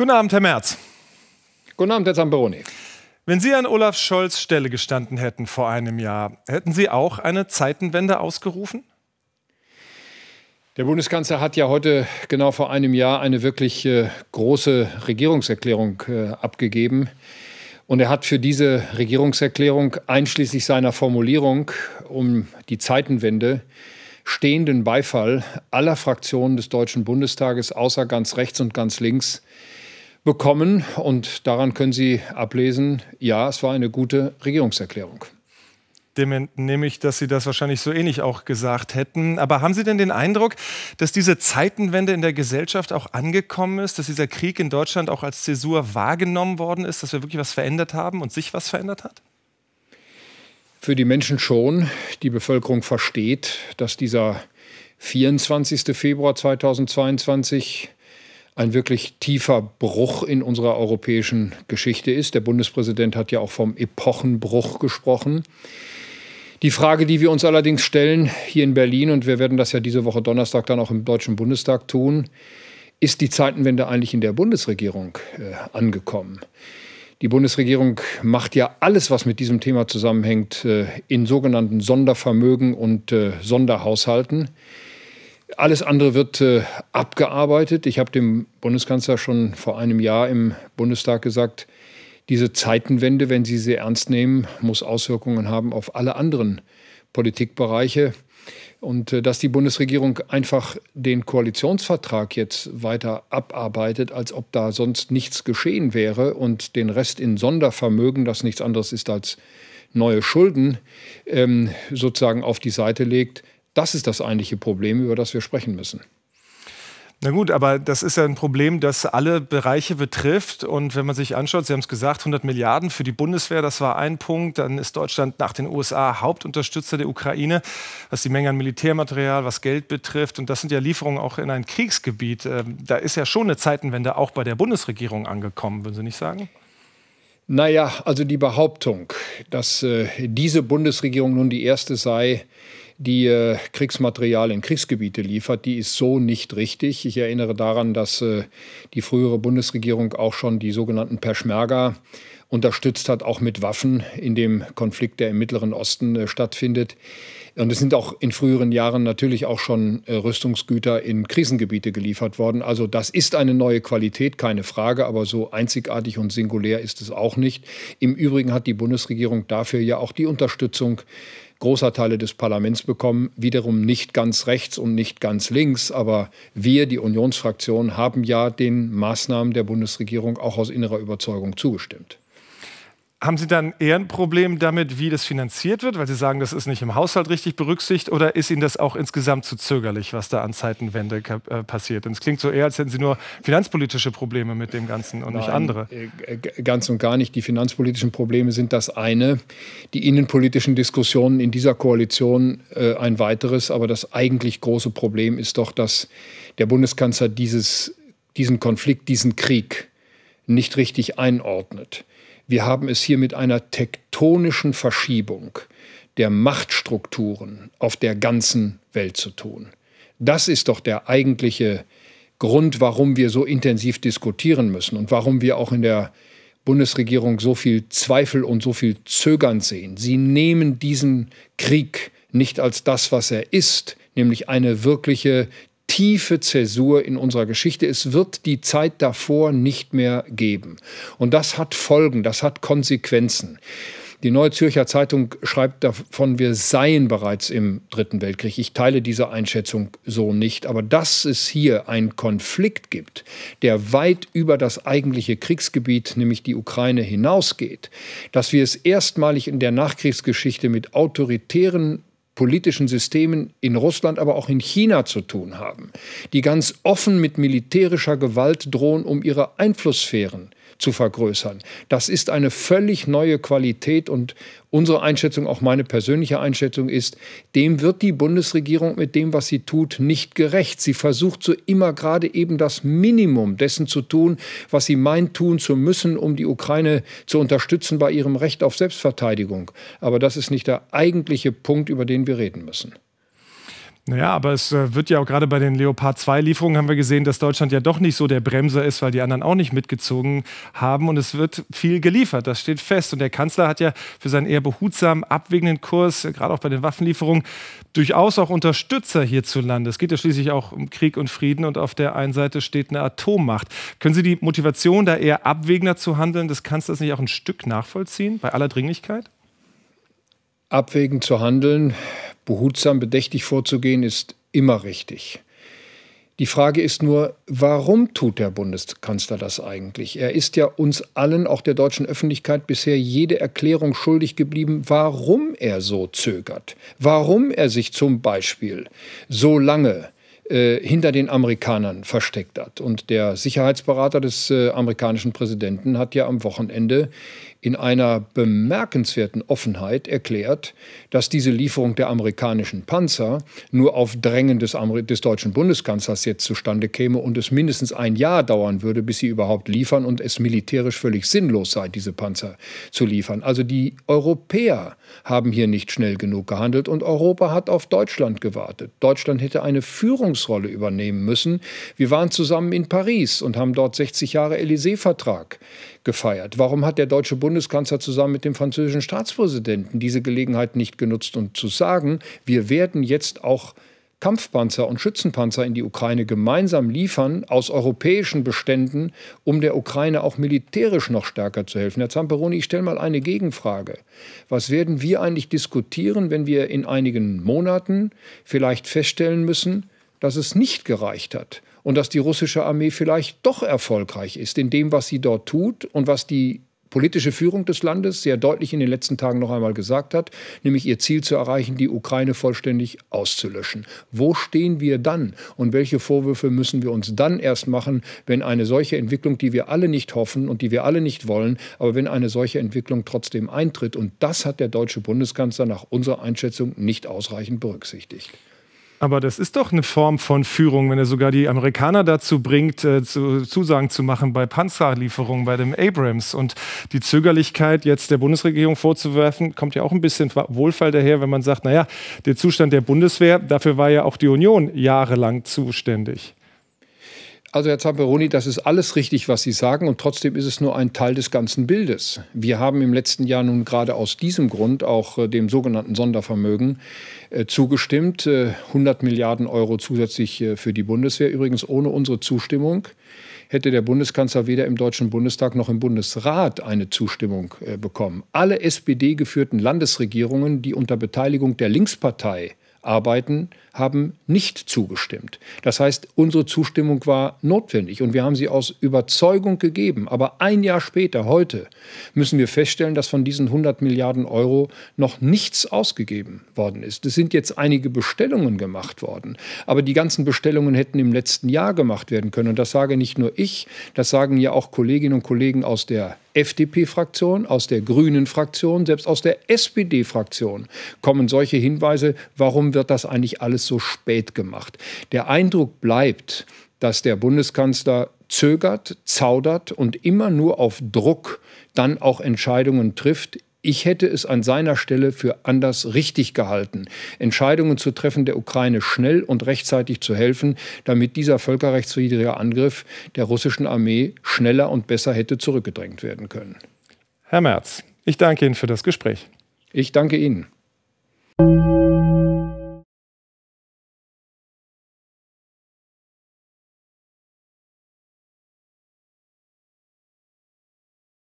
Guten Abend, Herr Merz. Guten Abend, Herr Zamperoni. Wenn Sie an Olaf Scholz Stelle gestanden hätten vor einem Jahr, hätten Sie auch eine Zeitenwende ausgerufen? Der Bundeskanzler hat ja heute genau vor einem Jahr eine wirklich äh, große Regierungserklärung äh, abgegeben. Und er hat für diese Regierungserklärung einschließlich seiner Formulierung um die Zeitenwende stehenden Beifall aller Fraktionen des Deutschen Bundestages außer ganz rechts und ganz links bekommen. Und daran können Sie ablesen, ja, es war eine gute Regierungserklärung. Dem entnehme ich, dass Sie das wahrscheinlich so ähnlich auch gesagt hätten. Aber haben Sie denn den Eindruck, dass diese Zeitenwende in der Gesellschaft auch angekommen ist, dass dieser Krieg in Deutschland auch als Zäsur wahrgenommen worden ist, dass wir wirklich was verändert haben und sich was verändert hat? Für die Menschen schon. Die Bevölkerung versteht, dass dieser 24. Februar 2022 ein wirklich tiefer Bruch in unserer europäischen Geschichte ist. Der Bundespräsident hat ja auch vom Epochenbruch gesprochen. Die Frage, die wir uns allerdings stellen hier in Berlin, und wir werden das ja diese Woche Donnerstag dann auch im Deutschen Bundestag tun, ist die Zeitenwende eigentlich in der Bundesregierung äh, angekommen? Die Bundesregierung macht ja alles, was mit diesem Thema zusammenhängt, äh, in sogenannten Sondervermögen und äh, Sonderhaushalten. Alles andere wird äh, abgearbeitet. Ich habe dem Bundeskanzler schon vor einem Jahr im Bundestag gesagt, diese Zeitenwende, wenn Sie sie ernst nehmen, muss Auswirkungen haben auf alle anderen Politikbereiche. Und äh, dass die Bundesregierung einfach den Koalitionsvertrag jetzt weiter abarbeitet, als ob da sonst nichts geschehen wäre und den Rest in Sondervermögen, das nichts anderes ist als neue Schulden, ähm, sozusagen auf die Seite legt, das ist das eigentliche Problem, über das wir sprechen müssen. Na gut, aber das ist ja ein Problem, das alle Bereiche betrifft. Und wenn man sich anschaut, Sie haben es gesagt, 100 Milliarden für die Bundeswehr, das war ein Punkt. Dann ist Deutschland nach den USA Hauptunterstützer der Ukraine, was die Menge an Militärmaterial, was Geld betrifft. Und das sind ja Lieferungen auch in ein Kriegsgebiet. Ähm, da ist ja schon eine Zeitenwende auch bei der Bundesregierung angekommen, würden Sie nicht sagen? Naja, also die Behauptung, dass äh, diese Bundesregierung nun die erste sei, die äh, Kriegsmaterial in Kriegsgebiete liefert, die ist so nicht richtig. Ich erinnere daran, dass äh, die frühere Bundesregierung auch schon die sogenannten Peschmerga unterstützt hat, auch mit Waffen in dem Konflikt, der im Mittleren Osten äh, stattfindet. Und es sind auch in früheren Jahren natürlich auch schon äh, Rüstungsgüter in Krisengebiete geliefert worden. Also das ist eine neue Qualität, keine Frage, aber so einzigartig und singulär ist es auch nicht. Im Übrigen hat die Bundesregierung dafür ja auch die Unterstützung großer Teile des Parlaments bekommen, wiederum nicht ganz rechts und nicht ganz links, aber wir, die Unionsfraktion, haben ja den Maßnahmen der Bundesregierung auch aus innerer Überzeugung zugestimmt. Haben Sie dann eher ein Problem damit, wie das finanziert wird, weil Sie sagen, das ist nicht im Haushalt richtig berücksichtigt, oder ist Ihnen das auch insgesamt zu zögerlich, was da an Zeitenwende äh, passiert? Und es klingt so eher, als hätten Sie nur finanzpolitische Probleme mit dem Ganzen und Nein, nicht andere. Äh, ganz und gar nicht. Die finanzpolitischen Probleme sind das eine, die innenpolitischen Diskussionen in dieser Koalition äh, ein weiteres, aber das eigentlich große Problem ist doch, dass der Bundeskanzler dieses, diesen Konflikt, diesen Krieg nicht richtig einordnet. Wir haben es hier mit einer tektonischen Verschiebung der Machtstrukturen auf der ganzen Welt zu tun. Das ist doch der eigentliche Grund, warum wir so intensiv diskutieren müssen und warum wir auch in der Bundesregierung so viel Zweifel und so viel Zögern sehen. Sie nehmen diesen Krieg nicht als das, was er ist, nämlich eine wirkliche tiefe Zäsur in unserer Geschichte. Es wird die Zeit davor nicht mehr geben. Und das hat Folgen, das hat Konsequenzen. Die Neue Zürcher Zeitung schreibt davon, wir seien bereits im Dritten Weltkrieg. Ich teile diese Einschätzung so nicht. Aber dass es hier einen Konflikt gibt, der weit über das eigentliche Kriegsgebiet, nämlich die Ukraine, hinausgeht, dass wir es erstmalig in der Nachkriegsgeschichte mit autoritären politischen Systemen in Russland, aber auch in China zu tun haben, die ganz offen mit militärischer Gewalt drohen, um ihre Einflusssphären zu vergrößern. Das ist eine völlig neue Qualität und unsere Einschätzung, auch meine persönliche Einschätzung ist, dem wird die Bundesregierung mit dem, was sie tut, nicht gerecht. Sie versucht so immer gerade eben das Minimum dessen zu tun, was sie meint tun zu müssen, um die Ukraine zu unterstützen bei ihrem Recht auf Selbstverteidigung. Aber das ist nicht der eigentliche Punkt, über den wir reden müssen. Naja, aber es äh, wird ja auch gerade bei den Leopard 2 Lieferungen haben wir gesehen, dass Deutschland ja doch nicht so der Bremser ist, weil die anderen auch nicht mitgezogen haben und es wird viel geliefert, das steht fest. Und der Kanzler hat ja für seinen eher behutsamen, abwägenden Kurs, äh, gerade auch bei den Waffenlieferungen, durchaus auch Unterstützer hierzulande. Es geht ja schließlich auch um Krieg und Frieden und auf der einen Seite steht eine Atommacht. Können Sie die Motivation, da eher abwägender zu handeln, des Kanzlers nicht auch ein Stück nachvollziehen, bei aller Dringlichkeit? Abwägend zu handeln Behutsam, bedächtig vorzugehen ist immer richtig. Die Frage ist nur, warum tut der Bundeskanzler das eigentlich? Er ist ja uns allen, auch der deutschen Öffentlichkeit, bisher jede Erklärung schuldig geblieben, warum er so zögert, warum er sich zum Beispiel so lange äh, hinter den Amerikanern versteckt hat. Und der Sicherheitsberater des äh, amerikanischen Präsidenten hat ja am Wochenende in einer bemerkenswerten Offenheit erklärt, dass diese Lieferung der amerikanischen Panzer nur auf Drängen des, Ameri des deutschen Bundeskanzlers jetzt zustande käme und es mindestens ein Jahr dauern würde, bis sie überhaupt liefern und es militärisch völlig sinnlos sei, diese Panzer zu liefern. Also die Europäer haben hier nicht schnell genug gehandelt und Europa hat auf Deutschland gewartet. Deutschland hätte eine Führungsrolle übernehmen müssen. Wir waren zusammen in Paris und haben dort 60 Jahre Élysée-Vertrag gefeiert. Warum hat der deutsche Bundeskanzler Bundeskanzler zusammen mit dem französischen Staatspräsidenten diese Gelegenheit nicht genutzt, um zu sagen, wir werden jetzt auch Kampfpanzer und Schützenpanzer in die Ukraine gemeinsam liefern aus europäischen Beständen, um der Ukraine auch militärisch noch stärker zu helfen. Herr Zamperoni, ich stelle mal eine Gegenfrage. Was werden wir eigentlich diskutieren, wenn wir in einigen Monaten vielleicht feststellen müssen, dass es nicht gereicht hat und dass die russische Armee vielleicht doch erfolgreich ist in dem, was sie dort tut und was die politische Führung des Landes sehr deutlich in den letzten Tagen noch einmal gesagt hat, nämlich ihr Ziel zu erreichen, die Ukraine vollständig auszulöschen. Wo stehen wir dann und welche Vorwürfe müssen wir uns dann erst machen, wenn eine solche Entwicklung, die wir alle nicht hoffen und die wir alle nicht wollen, aber wenn eine solche Entwicklung trotzdem eintritt und das hat der deutsche Bundeskanzler nach unserer Einschätzung nicht ausreichend berücksichtigt. Aber das ist doch eine Form von Führung, wenn er sogar die Amerikaner dazu bringt, äh, zu, Zusagen zu machen bei Panzerlieferungen, bei dem Abrams. Und die Zögerlichkeit jetzt der Bundesregierung vorzuwerfen, kommt ja auch ein bisschen Wohlfall daher, wenn man sagt, naja, der Zustand der Bundeswehr, dafür war ja auch die Union jahrelang zuständig. Also Herr Zamperoni, das ist alles richtig, was Sie sagen, und trotzdem ist es nur ein Teil des ganzen Bildes. Wir haben im letzten Jahr nun gerade aus diesem Grund auch äh, dem sogenannten Sondervermögen äh, zugestimmt, äh, 100 Milliarden Euro zusätzlich äh, für die Bundeswehr. Übrigens ohne unsere Zustimmung hätte der Bundeskanzler weder im Deutschen Bundestag noch im Bundesrat eine Zustimmung äh, bekommen. Alle SPD-geführten Landesregierungen, die unter Beteiligung der Linkspartei arbeiten, haben nicht zugestimmt. Das heißt, unsere Zustimmung war notwendig und wir haben sie aus Überzeugung gegeben. Aber ein Jahr später, heute, müssen wir feststellen, dass von diesen 100 Milliarden Euro noch nichts ausgegeben worden ist. Es sind jetzt einige Bestellungen gemacht worden, aber die ganzen Bestellungen hätten im letzten Jahr gemacht werden können. Und das sage nicht nur ich, das sagen ja auch Kolleginnen und Kollegen aus der FDP-Fraktion, aus der Grünen-Fraktion, selbst aus der SPD-Fraktion kommen solche Hinweise, warum wird das eigentlich alles so spät gemacht. Der Eindruck bleibt, dass der Bundeskanzler zögert, zaudert und immer nur auf Druck dann auch Entscheidungen trifft, ich hätte es an seiner Stelle für anders richtig gehalten, Entscheidungen zu treffen, der Ukraine schnell und rechtzeitig zu helfen, damit dieser völkerrechtswidrige Angriff der russischen Armee schneller und besser hätte zurückgedrängt werden können. Herr Merz, ich danke Ihnen für das Gespräch. Ich danke Ihnen.